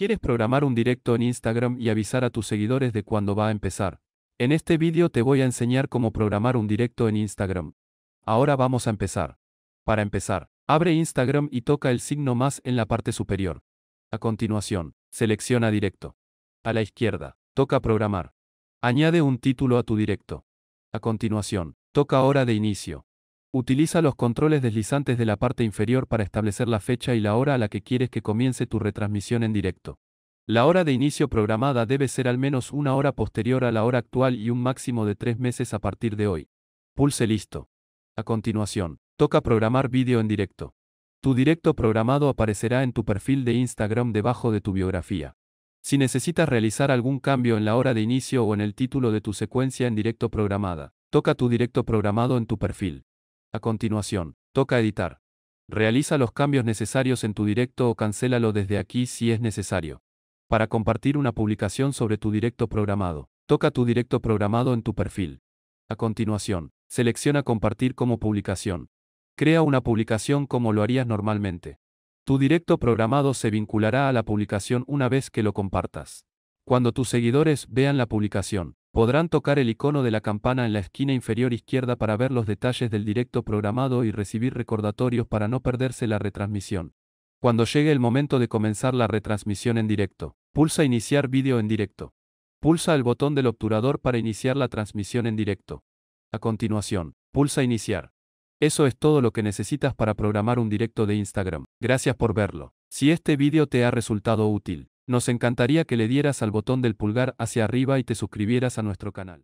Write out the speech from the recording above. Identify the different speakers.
Speaker 1: ¿Quieres programar un directo en Instagram y avisar a tus seguidores de cuándo va a empezar? En este vídeo te voy a enseñar cómo programar un directo en Instagram. Ahora vamos a empezar. Para empezar, abre Instagram y toca el signo más en la parte superior. A continuación, selecciona directo. A la izquierda, toca programar. Añade un título a tu directo. A continuación, toca hora de inicio. Utiliza los controles deslizantes de la parte inferior para establecer la fecha y la hora a la que quieres que comience tu retransmisión en directo. La hora de inicio programada debe ser al menos una hora posterior a la hora actual y un máximo de tres meses a partir de hoy. Pulse listo. A continuación, toca programar vídeo en directo. Tu directo programado aparecerá en tu perfil de Instagram debajo de tu biografía. Si necesitas realizar algún cambio en la hora de inicio o en el título de tu secuencia en directo programada, toca tu directo programado en tu perfil. A continuación, toca editar. Realiza los cambios necesarios en tu directo o cancélalo desde aquí si es necesario. Para compartir una publicación sobre tu directo programado, toca tu directo programado en tu perfil. A continuación, selecciona Compartir como publicación. Crea una publicación como lo harías normalmente. Tu directo programado se vinculará a la publicación una vez que lo compartas. Cuando tus seguidores vean la publicación, Podrán tocar el icono de la campana en la esquina inferior izquierda para ver los detalles del directo programado y recibir recordatorios para no perderse la retransmisión. Cuando llegue el momento de comenzar la retransmisión en directo, pulsa Iniciar vídeo en directo. Pulsa el botón del obturador para iniciar la transmisión en directo. A continuación, pulsa Iniciar. Eso es todo lo que necesitas para programar un directo de Instagram. Gracias por verlo. Si este vídeo te ha resultado útil, nos encantaría que le dieras al botón del pulgar hacia arriba y te suscribieras a nuestro canal.